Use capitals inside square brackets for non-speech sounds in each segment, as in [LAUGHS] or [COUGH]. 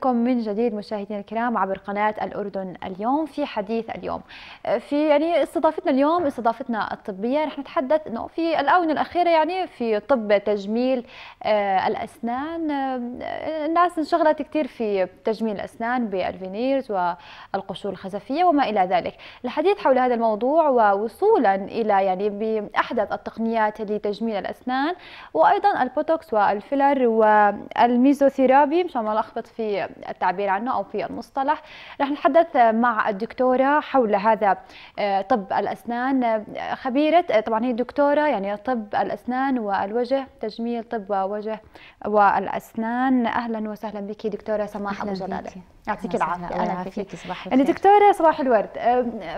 بكم من جديد مشاهدينا الكرام عبر قناة الأردن اليوم في حديث اليوم آه، في يعني استضافتنا اليوم استضافتنا الطبية رح نتحدث أنه في الآونة الأخيرة يعني في طب تجميل آه، الأسنان آه، الناس انشغلت كثير في تجميل الأسنان بالفينيرز والقشور الخزفية وما إلى ذلك الحديث حول هذا الموضوع ووصولا إلى يعني بأحدث التقنيات لتجميل الأسنان وأيضا البوتوكس والفيلر والميزوثيرابي مشان ما لخبط في التعبير عنه أو في المصطلح رح نتحدث مع الدكتورة حول هذا آه، طب الأسنان آه، خبيرة آه، طبعا هي دكتورة يعني طب الأسنان والوجه تجميل طب ووجه والأسنان أهلا وسهلا بك دكتورة سماح أبو جلالة يعطيك العافيه الله يعافيك صباح الخير يعني دكتوره صباح الورد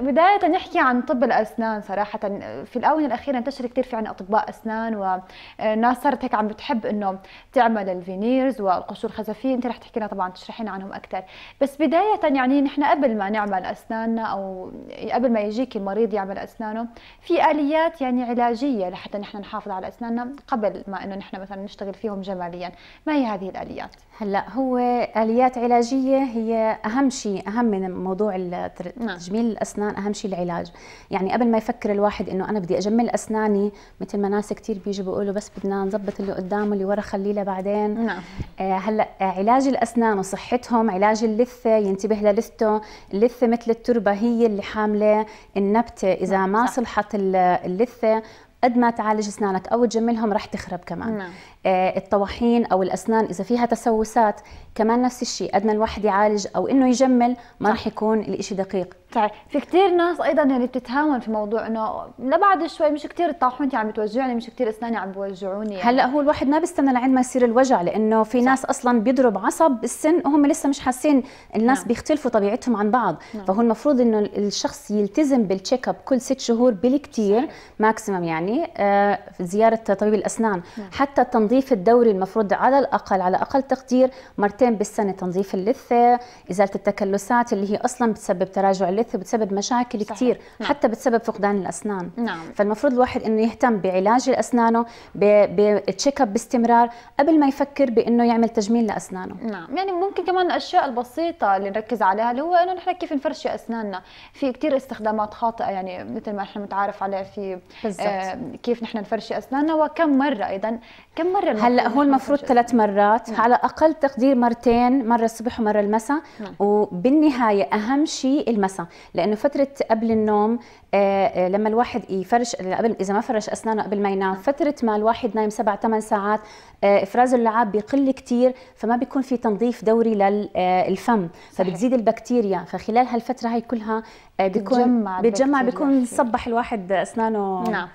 بدايه نحكي عن طب الاسنان صراحه في الاونه الاخيره انتشر كثير في عنا اطباء اسنان وناس آه، صارت هيك عم بتحب انه تعمل الفينيرز والقشور الخزفيه انت رح تحكي لنا طبعا تشرحين عنهم اكثر بس بدايه يعني نحن قبل ما نعمل اسناننا او قبل ما يجيك المريض يعمل اسنانه في اليات يعني علاجيه لحتى نحن نحافظ على اسناننا قبل ما انه نحن مثلا نشتغل فيهم جماليا ما هي هذه الاليات هلا هو اليات علاجيه هي اهم شيء اهم من موضوع نعم. تجميل الاسنان اهم شيء العلاج يعني قبل ما يفكر الواحد انه انا بدي اجمل اسناني مثل ما ناس كثير بيجوا بيقولوا بس بدنا نظبط اللي قدامه اللي ورا خليه لبعدين نعم آه هلا آه، علاج الاسنان وصحتهم علاج اللثه ينتبه للثته اللثه مثل التربه هي اللي حامله النبته اذا نعم، ما صلحت اللثه قد ما تعالج اسنانك او تجملهم رح تخرب كمان نعم. آه الطواحين او الاسنان اذا فيها تسوسات كمان نفس الشيء قد ما الواحد يعالج او انه يجمل ما رح يكون الإشي دقيق صحيح طيب، في كثير ناس ايضا يعني بتتهاون في موضوع انه لبعد شوي مش كثير طاحونتي عم بتوجعني مش كثير اسناني عم بوجعوني يعني. هلا هو الواحد ما بيستنى لعند ما يصير الوجع لانه في صح. ناس اصلا بيضرب عصب بالسن وهم لسه مش حاسين الناس نعم. بيختلفوا طبيعتهم عن بعض نعم. فهو المفروض انه الشخص يلتزم بالتشيك اب كل ست شهور بالكثير ماكسيمم يعني آه زياره طبيب الاسنان نعم. حتى التنظيف الدوري المفروض على الاقل على اقل تقدير مرتين بالسنه تنظيف اللثه ازاله التكلسات اللي هي اصلا بتسبب تراجع اللثه الوراثه بتسبب مشاكل صحيح. كتير نعم. حتى بتسبب فقدان الاسنان نعم. فالمفروض الواحد انه يهتم بعلاج اسنانه بتشيك اب باستمرار قبل ما يفكر بانه يعمل تجميل لاسنانه نعم يعني ممكن كمان الاشياء البسيطه اللي نركز عليها اللي هو انه نحن كيف نفرشي اسناننا في كثير استخدامات خاطئه يعني مثل ما نحن متعارف عليه في آه كيف نحن نفرشي اسناننا وكم مره ايضا كم مره هلا هو المفروض ثلاث مرات نعم. على اقل تقدير مرتين مره الصبح ومره المساء نعم. وبالنهايه اهم شيء المساء لانه فتره قبل النوم آه، آه، لما الواحد يفرش قبل اذا ما فرش اسنانه قبل ما ينام فتره ما الواحد نايم سبع ثمان ساعات آه، افراز اللعاب بيقل كثير فما بيكون في تنظيف دوري للفم فبتزيد البكتيريا فخلال هالفتره هي كلها بيكون بيتجمع بيكون صبح الواحد اسنانه نعم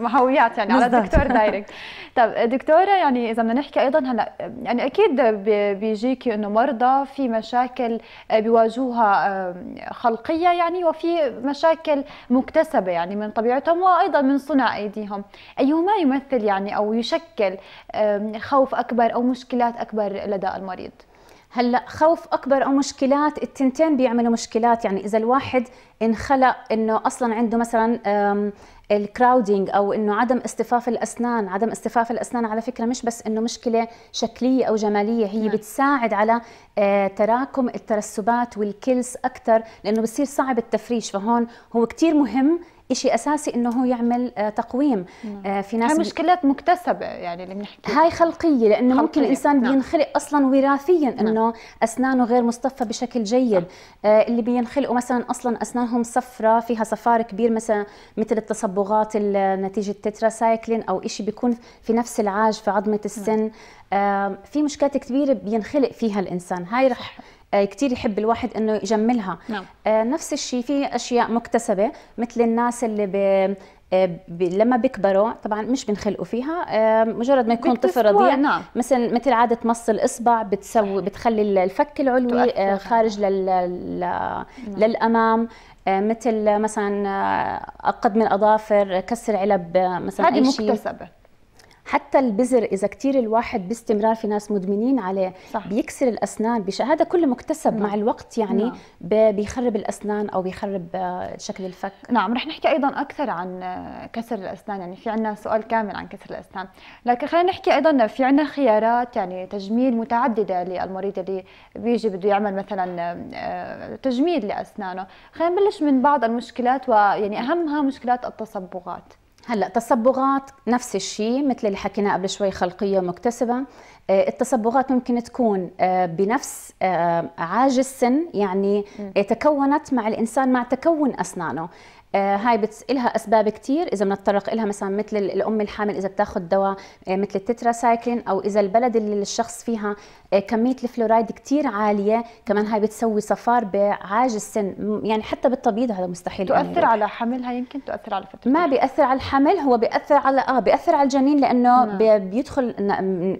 محويات يعني على الدكتور دايركت [LAUGHS] طب دكتوره يعني اذا بدنا نحكي ايضا هلا يعني اكيد بيجيكي انه مرضى في مشاكل آه، بيواجهوها خلقيه يعني وفي مشاكل مكتسبه يعني من طبيعتهم وايضا من صنع ايديهم ايهما يمثل يعني او يشكل خوف اكبر او مشكلات اكبر لدى المريض هلا خوف اكبر او مشكلات التنتين بيعملوا مشكلات يعني اذا الواحد انخلق انه اصلا عنده مثلا الكراودينج او انه عدم اصطفاف الاسنان عدم اصطفاف الاسنان على فكره مش بس انه مشكله شكليه او جماليه هي نعم. بتساعد على آه، تراكم الترسبات والكلس اكثر لانه بصير صعب التفريش فهون هو كثير مهم شيء اساسي انه هو يعمل آه، تقويم مم. آه، في ناس هاي مشكلات مكتسبه يعني اللي بنحكي هاي خلقيه لانه خلقية. ممكن الانسان نعم. بينخلق اصلا وراثيا نعم. انه اسنانه غير مصطفى بشكل جيد نعم. آه اللي بينخلقوا مثلا اصلا اسنانهم صفراء فيها صفار كبير مثلا مثل التصبغات نتيجه تتراسايكلين او شيء بيكون في نفس العاج في عظمه نعم. السن نعم. آه في مشكلات كبيره بينخلق فيها الانسان هاي رح آه، كثير يحب الواحد انه يجملها نعم. آه، نفس الشيء في اشياء مكتسبه مثل الناس اللي ب... آه، لما بيكبروا طبعا مش بنخلقوا فيها مجرد ما يكون طفل رضيع نعم. مثل مثل عاده مص الاصبع بتسوي بتخلي الفك العلوي تؤثر. نعم. خارج لل... لل... نعم. للامام مثل مثلا قد من الاظافر كسر علب مثلا هذه مكتسبه حتى البزر اذا كثير الواحد باستمرار في ناس مدمنين عليه صح. بيكسر الاسنان بش... هذا كله مكتسب نعم. مع الوقت يعني نعم. بيخرب الاسنان او بيخرب آه، شكل الفك نعم رح نحكي ايضا اكثر عن آه، كسر الاسنان يعني في عندنا سؤال كامل عن كسر الاسنان لكن خلينا نحكي ايضا في عندنا خيارات يعني تجميل متعدده للمريض اللي بيجي بده يعمل مثلا آه، تجميل لاسنانه خلينا نبلش من بعض المشكلات ويعني اهمها مشكلات التصبغات هلا تصبغات نفس الشيء مثل اللي حكينا قبل شوي خلقيه مكتسبه آه، التصبغات ممكن تكون آه، بنفس آه، عاجز السن يعني تكونت مع الانسان مع تكون اسنانه آه، هاي بتس... لها اسباب كثير اذا بنتطرق لها مثلا مثل الام الحامل اذا بتاخذ دواء آه، مثل التتراسايكلين او اذا البلد اللي الشخص فيها آه، كميه الفلورايد كثير عاليه كمان هاي بتسوي صفار بعاج السن يعني حتى بالتبييض هذا مستحيل تؤثر على حملها يمكن تؤثر على فتره ما بياثر على الحمل هو بياثر على اه بياثر على الجنين لانه نعم. بيدخل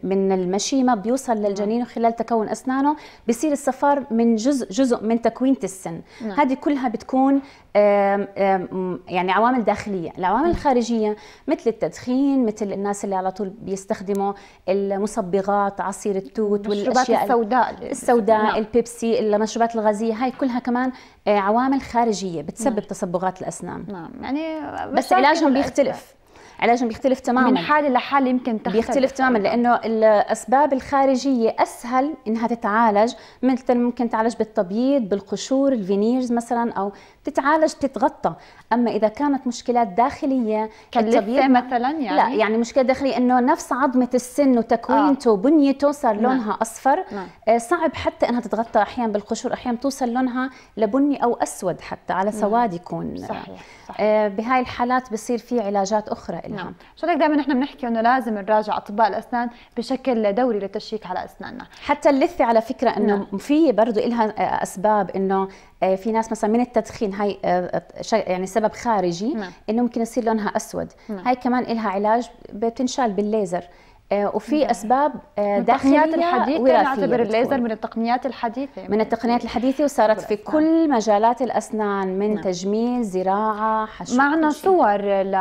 من المشيمه بيوصل نعم. للجنين خلال تكون اسنانه بصير الصفار من جزء جزء من تكوينه السن نعم. هذه كلها بتكون يعني عوامل داخليه، العوامل الخارجيه مثل التدخين، مثل الناس اللي على طول بيستخدموا المصبغات، عصير التوت والاشياء السوداء السوداء، نعم. البيبسي، المشروبات الغازيه، هاي كلها كمان آه، عوامل خارجيه بتسبب نعم. تصبغات الاسنان. نعم، يعني بس علاجهم بيختلف علاجهم بيختلف تماما من حاله لحاله يمكن تختلف بيختلف تماما لانه الاسباب الخارجيه اسهل انها تتعالج مثل ممكن تعالج بالتبييض بالقشور الفينيرز مثلا او تتعالج تتغطى اما اذا كانت مشكلات داخليه كاللثه مثلا يعني لا يعني مشكله داخليه انه نفس عظمه السن وتكوينته آه. وبنيته صار نعم. لونها اصفر نعم. آه، صعب حتى انها تتغطى احيانا بالقشور احيانا توصل لونها لبني او اسود حتى على نعم. سواد يكون صحيح, صحيح. آه، بهاي الحالات بصير في علاجات اخرى لها نعم شو دائما نحن بنحكي انه لازم نراجع اطباء الاسنان بشكل دوري للتشيك على اسناننا حتى اللثه على فكره انه نعم. في برضه لها اسباب انه آه، في ناس مثلا من التدخين هاي آه، آه، يعني سبب خارجي نعم. انه ممكن يصير لونها اسود نعم. هاي كمان لها علاج بتنشال بالليزر وفي نعم. اسباب داخليه الحديثه نعتبر الليزر من التقنيات الحديثه من التقنيات الحديثه وصارت في كل مجالات الاسنان من نعم. تجميل زراعه حشو معنا صور ل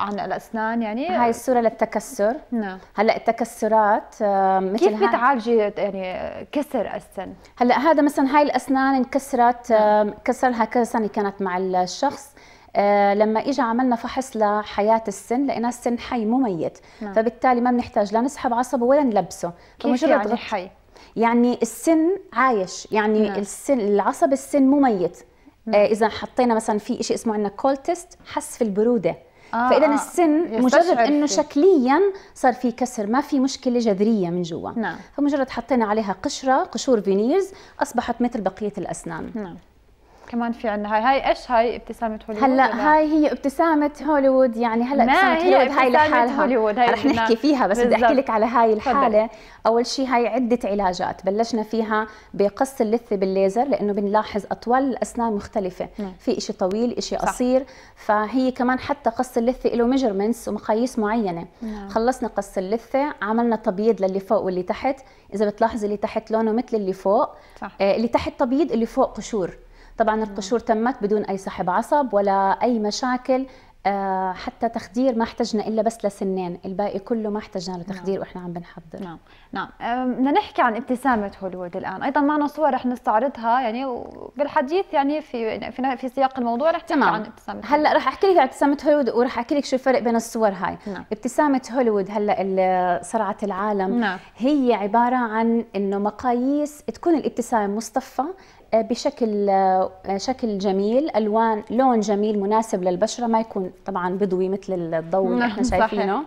عن الاسنان يعني هاي الصوره للتكسر نعم هلا التكسرات آه، مثل كيف بتعالجي يعني كسر السن هلا هذا مثلا هاي الاسنان انكسرت آه، نعم. كسرها سنه كانت مع الشخص آه لما اجى عملنا فحص لحياه السن لقينا السن حي مو ميت نعم. فبالتالي ما بنحتاج لا نسحب عصبه ولا نلبسه كيف يعني حي يعني السن عايش يعني نعم. السن العصب السن مو ميت آه، نعم. اذا حطينا مثلا في شيء اسمه عندنا كولتست حس في البروده آه فاذا آه السن مجرد انه شكليا صار في كسر ما في مشكله جذريه من جوا نعم. فمجرد حطينا عليها قشره قشور فينيرز اصبحت مثل بقيه الاسنان نعم. كمان في عندنا هاي هاي ايش هاي ابتسامه هوليوود هلا هاي هي ابتسامه هوليوود يعني هلا ابتسامه هوليوود هاي لحالها هوليوود هاي رح نحكي فيها بس بدي احكي لك على هاي الحاله فضل. اول شيء هاي عده علاجات بلشنا فيها بقص اللثه بالليزر لانه بنلاحظ اطوال الاسنان مختلفه مم. في شيء طويل شيء قصير فهي كمان حتى قص اللثه له ميجرمنتس ومقاييس معينه مم. نعم. خلصنا قص اللثه عملنا تبييض للي فوق واللي تحت اذا بتلاحظي اللي تحت لونه مثل اللي فوق صح. آه، اللي تحت تبييض اللي فوق قشور طبعا القشور تمت بدون أي سحب عصب ولا أي مشاكل آه، حتى تخدير ما احتجنا الا بس لسنين، الباقي كله ما احتجنا له تخدير نعم. واحنا عم بنحضر. نعم، نعم، بدنا نحكي عن ابتسامه هوليوود الان، ايضا معنا صور رح نستعرضها يعني بالحديث يعني في في, في سياق الموضوع رح تمام. عن ابتسامه هلا رح احكي لك عن ابتسامه هوليوود ورح احكي لك شو الفرق بين الصور هاي. نعم. ابتسامه هوليوود هلا صرعه العالم نعم. هي عباره عن انه مقاييس تكون الابتسامه مصطفى بشكل آه، شكل جميل الوان لون جميل مناسب للبشره ما يكون طبعا بضوي مثل الضوء اللي نعم، احنا شايفينه صحيح.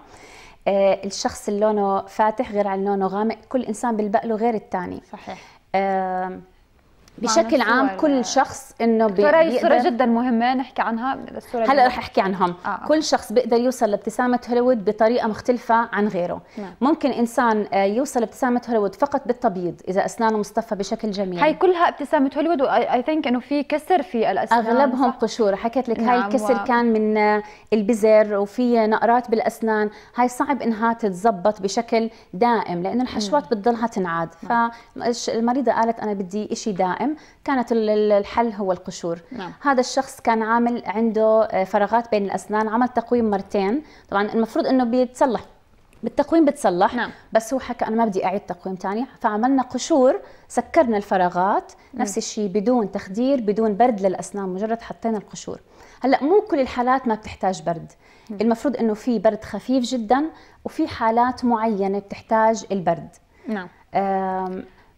آه، الشخص اللي لونه فاتح غير عن لونه غامق كل انسان بيلبق له غير الثاني صحيح بشكل عام كل آه. شخص انه بيقدر هي صوره جدا مهمه نحكي عنها الصوره هلا رح احكي عنهم آه،, آه. كل شخص بيقدر يوصل لابتسامه هوليوود بطريقه مختلفه عن غيره نعم. ممكن انسان آه، يوصل لابتسامه هوليوود فقط بالتبييض اذا اسنانه مصطفى بشكل جميل هي كلها ابتسامه هوليوود واي ثينك انه في كسر في الاسنان اغلبهم صح؟ قشور حكيت لك نعم هاي الكسر و... كان من البزر وفي نقرات بالاسنان هاي صعب انها تتزبط بشكل دائم لانه الحشوات نعم. بتضلها تنعاد نعم. فالمريضه قالت انا بدي شيء دائم القائم كانت الحل هو القشور نعم. هذا الشخص كان عامل عنده آه، فراغات بين الاسنان عمل تقويم مرتين طبعا المفروض انه بيتصلح بالتقويم بتصلح نعم. بس هو حكى انا ما بدي اعيد تقويم ثاني فعملنا قشور سكرنا الفراغات نعم. نفس الشيء بدون تخدير بدون برد للاسنان مجرد حطينا القشور هلا مو كل الحالات ما بتحتاج برد مم. نعم. المفروض انه في برد خفيف جدا وفي حالات معينه بتحتاج البرد نعم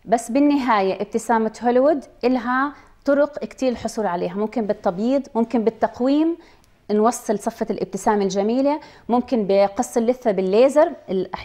بس بالنهايه ابتسامه هوليوود الها طرق كثير الحصول عليها ممكن بالتبييض ممكن بالتقويم نوصل صفة الابتسامة الجميلة ممكن بقص اللثة بالليزر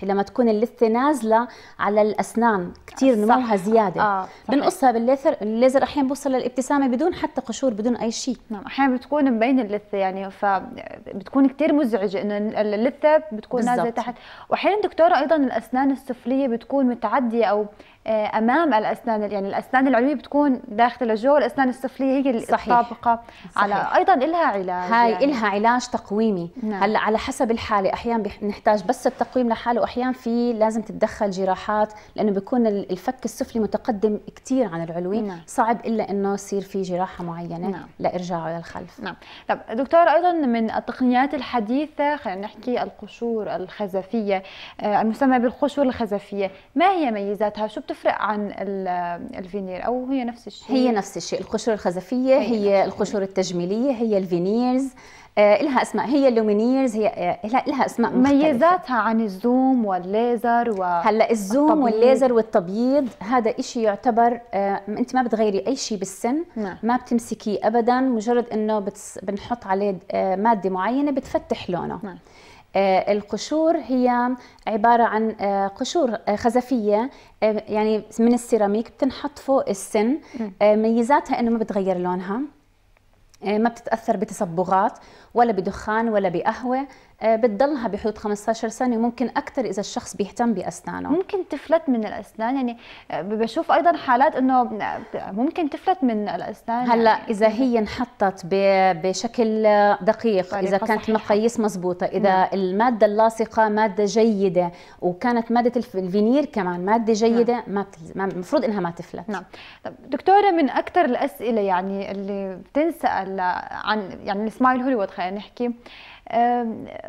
لما تكون اللثة نازلة على الأسنان كتير نموها زيادة آه بنقصها بالليزر الليزر أحيانا بوصل للابتسامة بدون حتى قشور بدون أي شيء نعم أحيانا بتكون مبين اللثة يعني فبتكون كتير مزعجة إنه اللثة بتكون بالزبط. نازلة تحت وأحيانا دكتورة أيضا الأسنان السفلية بتكون متعدية أو آه، امام الاسنان يعني الاسنان العلويه بتكون داخله لجوه الاسنان السفليه هي اللي صحيح. الطابقه صحيح. على ايضا لها علاج هاي يعني. لها علاج تقويمي نعم. هلا على حسب الحاله احيانا بنحتاج بس التقويم لحاله واحيانا في لازم تتدخل جراحات لانه بيكون الفك السفلي متقدم كثير عن العلوي نعم. صعب الا انه يصير في جراحه معينه نعم. لارجاعه للخلف نعم طب دكتور ايضا من التقنيات الحديثه خلينا نحكي القشور الخزفيه آه، المسمى بالقشور الخزفيه ما هي ميزاتها شو بتف تفرق عن الفينير او هي نفس الشيء هي نفس الشيء القشور الخزفيه هي, هي القشور التجميليه هي الفينيرز آه لها اسماء هي اللومينيرز هي آه لها, اسماء مختلفة. ميزاتها عن الزوم والليزر و هلا الزوم الطبيض. والليزر والتبييض هذا إشي يعتبر آه انت ما بتغيري اي شيء بالسن نعم. ما بتمسكيه ابدا مجرد انه بنحط عليه آه ماده معينه بتفتح لونه نعم. آه، القشور هي عبارة عن آه، قشور آه، خزفية يعني من السيراميك بتنحط فوق السن ميزاتها انه ما بتغير لونها ما بتتاثر بتصبغات ولا بدخان ولا بقهوه آه، بتضلها بحدود 15 سنه وممكن اكثر اذا الشخص بيهتم باسنانه ممكن تفلت من الاسنان يعني آه، بشوف ايضا حالات انه آه، ممكن تفلت من الاسنان يعني. هلا يعني اذا هي انحطت بشكل دقيق طيب، اذا كانت مقاييس مضبوطه اذا نعم. الماده اللاصقه ماده جيده وكانت ماده الفينير كمان ماده نعم. جيده نعم. ما المفروض انها ما تفلت نعم دكتوره من اكثر الاسئله يعني اللي بتنسال عن يعني السمايل هوليوود خلينا نحكي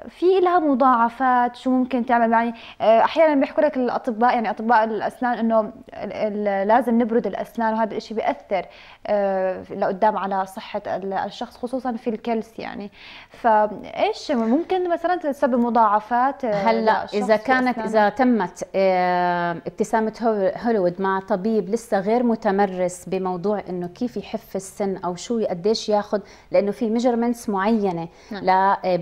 في لها مضاعفات شو ممكن تعمل يعني احيانا بيحكوا لك الاطباء يعني اطباء الاسنان انه لازم نبرد الاسنان وهذا الشيء بياثر آه، لقدام على صحه الشخص خصوصا في الكلس يعني فايش ممكن مثلا تسبب مضاعفات آه، هلا اذا كانت اذا تمت ابتسامه هوليوود مع طبيب لسه غير متمرس بموضوع انه كيف يحف السن او شو قديش ياخذ لانه في ميجرمنتس معينه نعم.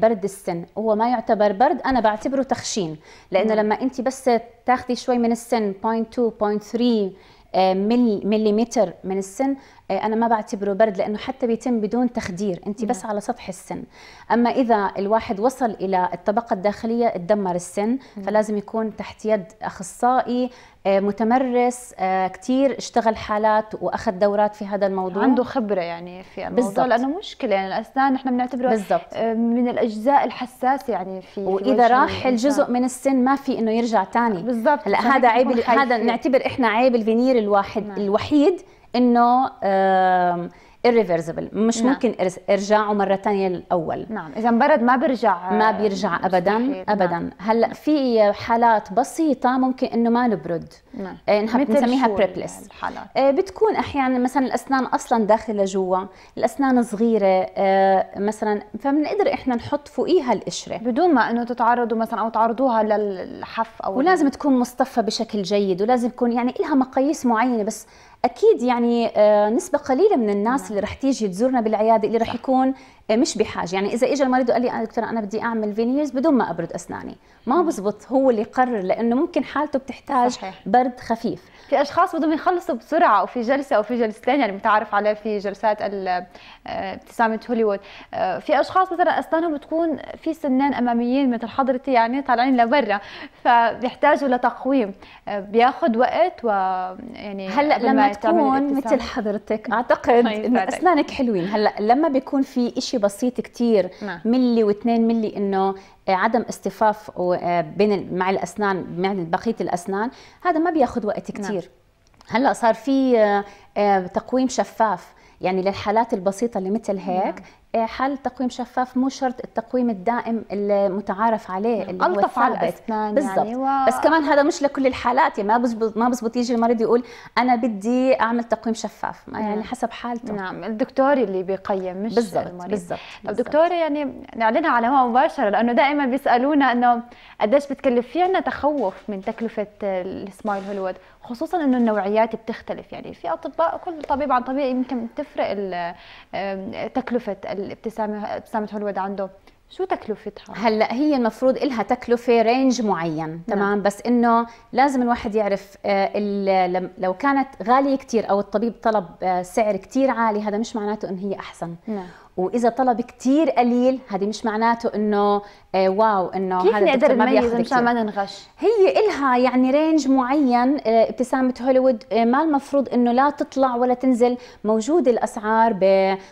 برد السن هو ما يعتبر برد انا بعتبره تخشين لانه نعم. لما انت بس تاخذي شوي من السن 0.2 0.3 مليمتر من السن آه، انا ما بعتبره برد لانه حتى بيتم بدون تخدير انت بس نعم. على سطح السن اما اذا الواحد وصل الى الطبقه الداخليه تدمر السن نعم. فلازم يكون تحت يد اخصائي آه، متمرس آه، كثير اشتغل حالات واخذ دورات في هذا الموضوع عنده خبره يعني في الموضوع بالزبط. لانه مشكله يعني الاسنان نحن بنعتبره بالزبط. آه، من الاجزاء الحساسه يعني في واذا راح الجزء من السن ما في انه يرجع ثاني بالضبط هلا هذا عيب هذا نعتبر احنا عيب الفينير الواحد نعم. الوحيد انه irreversible مش نعم. ممكن ارجاعه مره ثانيه للاول نعم اذا انبرد ما بيرجع آه، ما بيرجع ابدا مستحيل. ابدا نعم. هلا في حالات بسيطه ممكن انه ما نبرد نعم بنسميها آه، بريبلس الحالات آه، بتكون احيانا مثلا الاسنان اصلا داخله جوا الاسنان صغيره مثلا فبنقدر احنا نحط فوقيها القشره بدون ما انه تتعرضوا مثلا او تعرضوها للحف او ولازم تكون مصطفى بشكل جيد ولازم تكون يعني لها مقاييس معينه بس اكيد يعني آه، نسبه قليله من الناس نعم. اللي رح تيجي تزورنا بالعياده اللي رح يكون آه، مش بحاجه يعني اذا اجى المريض وقال لي انا آه، دكتوره انا بدي اعمل فينيرز بدون ما ابرد اسناني ما بزبط هو اللي يقرر لانه ممكن حالته بتحتاج صحيح. برد خفيف في اشخاص بدهم يخلصوا بسرعه او في جلسه او في جلستين يعني متعارف عليه في جلسات آه، ابتسامه هوليوود في اشخاص مثلا اسنانهم بتكون في سنان اماميين مثل حضرتي يعني طالعين لبرا فبيحتاجوا لتقويم بياخذ وقت و يعني هلا لما تكون مثل حضرتك اعتقد طيب، انه اسنانك حلوين هلا لما بيكون في شيء بسيط كتير نعم. ملي واثنين ملي انه آه، عدم اصطفاف آه، بين مع الاسنان مع بقيه الاسنان هذا ما بياخذ وقت نعم. كتير نعم. هلا صار في آه، تقويم شفاف يعني للحالات البسيطة اللي مثل نعم. هيك إيه، حل تقويم شفاف مو شرط التقويم الدائم المتعارف عليه نعم، اللي الطف على الاسنان يعني و... بس كمان هذا مش لكل الحالات يعني ما بزبط ما بزبط يجي المريض يقول انا بدي اعمل تقويم شفاف يعني نعم. حسب حالته نعم الدكتور اللي بيقيم مش بالزبط. المريض بالضبط بالضبط الدكتوره يعني نعلنها على هواء مباشره لانه دائما بيسالونا انه قديش بتكلف في عندنا تخوف من تكلفه السمايل هوليوود خصوصا انه النوعيات بتختلف يعني في اطباء كل طبيب عن طبيب يمكن تفرق تكلفه الابتسامه ابتسامه هوليوود عنده شو تكلفتها؟ هلا هي المفروض إلها تكلفة رينج معين نعم. تمام نعم. بس إنه لازم الواحد يعرف آه، لو كانت غالية كتير أو الطبيب طلب آه، سعر كتير عالي هذا مش معناته إن هي أحسن نعم. واذا طلب كثير قليل هذه مش معناته انه آه واو انه كيف هذا نقدر نميز مشان ما ننغش هي إلها يعني رينج معين آه ابتسامه هوليوود آه ما المفروض انه لا تطلع ولا تنزل موجود الاسعار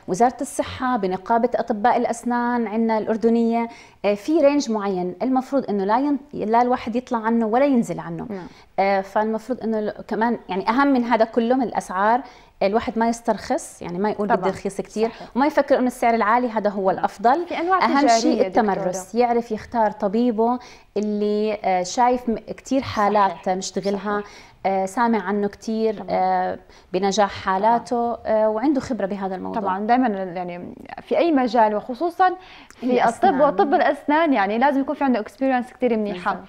بوزاره الصحه بنقابه اطباء الاسنان عندنا الاردنيه آه في رينج معين المفروض انه لا ين... لا الواحد يطلع عنه ولا ينزل عنه نعم. آه فالمفروض انه كمان يعني اهم من هذا كله من الاسعار الواحد ما يسترخص يعني ما يقول بدي رخيص كثير وما يفكر انه السعر العالي هذا هو الافضل اهم شيء التمرس دكتورة. يعرف يختار طبيبه اللي آه، شايف كثير حالات مشتغلها آه، سامع عنه كثير آه، بنجاح حالاته وعنده خبره بهذا الموضوع طبعا دائما يعني في اي مجال وخصوصا في الطب وطب الاسنان يعني لازم يكون في عنده اكسبيرينس كثير منيحه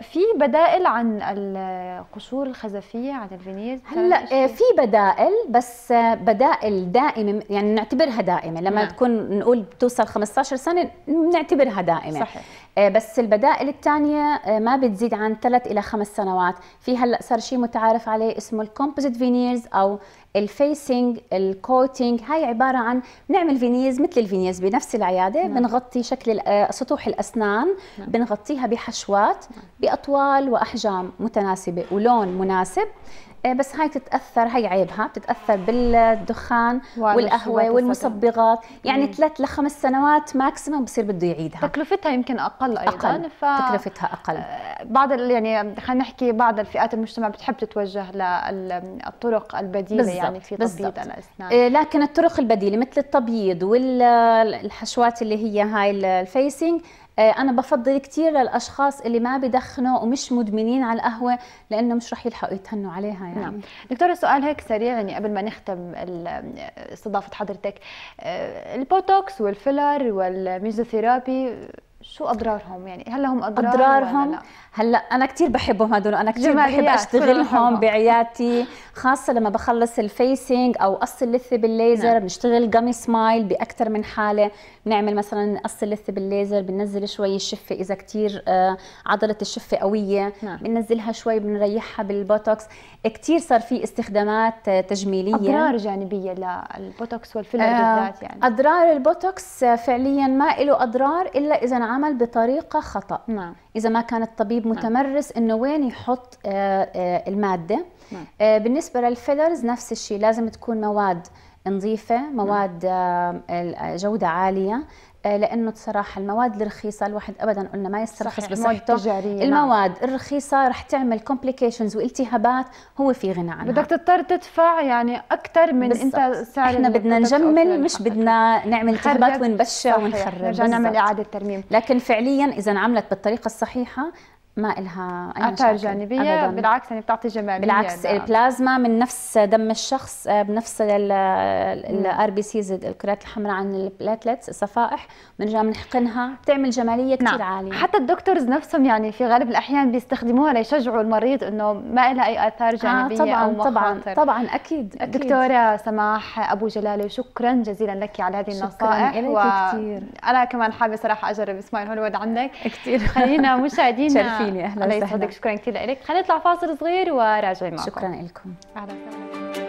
في بدائل عن القشور الخزفيه عن الفينير هلا في بدائل بس بدائل دائمه يعني نعتبرها دائمه لما نعم. تكون نقول بتوصل 15 سنه بنعتبرها دائمه صحيح. بس البدائل العائلة الثانية آه، ما بتزيد عن 3 إلى 5 سنوات في هلأ صار شيء متعارف عليه اسمه الكومبوزيت فينيرز أو الفيسنج الكوتينج هاي عباره عن بنعمل فينيز مثل الفينيز بنفس العياده نعم. بنغطي شكل آه، سطوح الاسنان نعم. بنغطيها بحشوات نعم. باطوال واحجام متناسبه ولون مناسب آه، بس هاي تتاثر هي عيبها بتتاثر بالدخان والقهوه والمصبغات يعني ثلاث لخمس سنوات ماكسيموم بصير بده يعيدها تكلفتها يمكن اقل ايضا أقل. ف... تكلفتها اقل آه، بعض يعني خلينا نحكي بعض الفئات المجتمع بتحب تتوجه للطرق البديله بالزبط. يعني في تبييض على الاسنان إيه، لكن الطرق البديله مثل التبييض والحشوات اللي هي هاي الفيسنج إيه، انا بفضل كثير للاشخاص اللي ما بدخنوا ومش مدمنين على القهوه لانه مش رح يلحقوا يتهنوا عليها يعني نعم دكتوره سؤال هيك سريع يعني قبل ما نختم استضافه حضرتك إيه، البوتوكس والفيلر والميزوثيرابي شو اضرارهم يعني هل هم اضرار اضرارهم هلا انا كثير بحبهم هدول انا كثير بحب اشتغلهم بعيادتي خاصه لما بخلص الفيسنج او قص اللثه بالليزر نعم. بنشتغل جامي سمايل باكثر من حاله بنعمل مثلا قص اللثه بالليزر بننزل شوي الشفه اذا كثير آه، عضله الشفه قويه نعم. بننزلها شوي بنريحها بالبوتوكس كثير صار في استخدامات آه، تجميليه اضرار جانبيه للبوتوكس والفيلر آه، بالذات يعني اضرار البوتوكس فعليا ما له اضرار الا اذا العمل بطريقه خطا نعم. اذا ما كان الطبيب نعم. متمرس نعم. انه وين يحط آه، آه، الماده نعم. آه، بالنسبه للفيلرز نفس الشيء لازم تكون مواد نظيفه مواد نعم. جوده عاليه آه، لانه بصراحه المواد الرخيصه الواحد ابدا قلنا ما يسترخص بصحته تجارية المواد نعم. الرخيصه رح تعمل كومبليكيشنز والتهابات هو في غنى عنها بدك تضطر تدفع يعني اكثر من بالزبط. انت سعر احنا بدنا نجمل مش بدنا نعمل التهابات ونبشع ونخرب بدنا نعمل اعاده ترميم لكن فعليا اذا عملت بالطريقه الصحيحه ما لها أي آثار جانبية أبداً. بالعكس يعني بتعطي جمالية بالعكس ده. البلازما من نفس دم الشخص آه، بنفس الار بي سيز الكريات الحمراء عن البلاتلتس الصفائح بنرجع بنحقنها بتعمل جمالية كثير نعم. عالية حتى الدكتورز نفسهم يعني في غالب الأحيان بيستخدموها ليشجعوا المريض إنه ما لها أي آثار آه، جانبية آه طبعاً أو مخاطر. طبعا طبعا أكيد, أكيد. دكتورة سماح أبو جلالة شكرا جزيلا لك على هذه النصائح شكرا و... كثير أنا كمان حابة صراحة أجرب اسماء الهوليوود عندك [LAUGHS] كثير خلينا مشاهدينا [LAUGHS] فيني اهلا وسهلا شكرا كثير لك خلينا نطلع فاصل صغير وراجعين معكم شكرا لكم على وسهلا